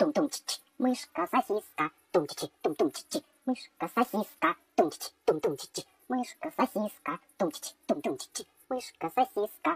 тум-тум-чи-чи, мышка-сосиска, тум-чи-чи, тум-тум-чи-чи, мышка-сосиска, тум-чи-чи, тум-тум-чи-чи, мышка-сосиска, тум-чи-чи, тум-тум-чи-чи, мышка-сосиска.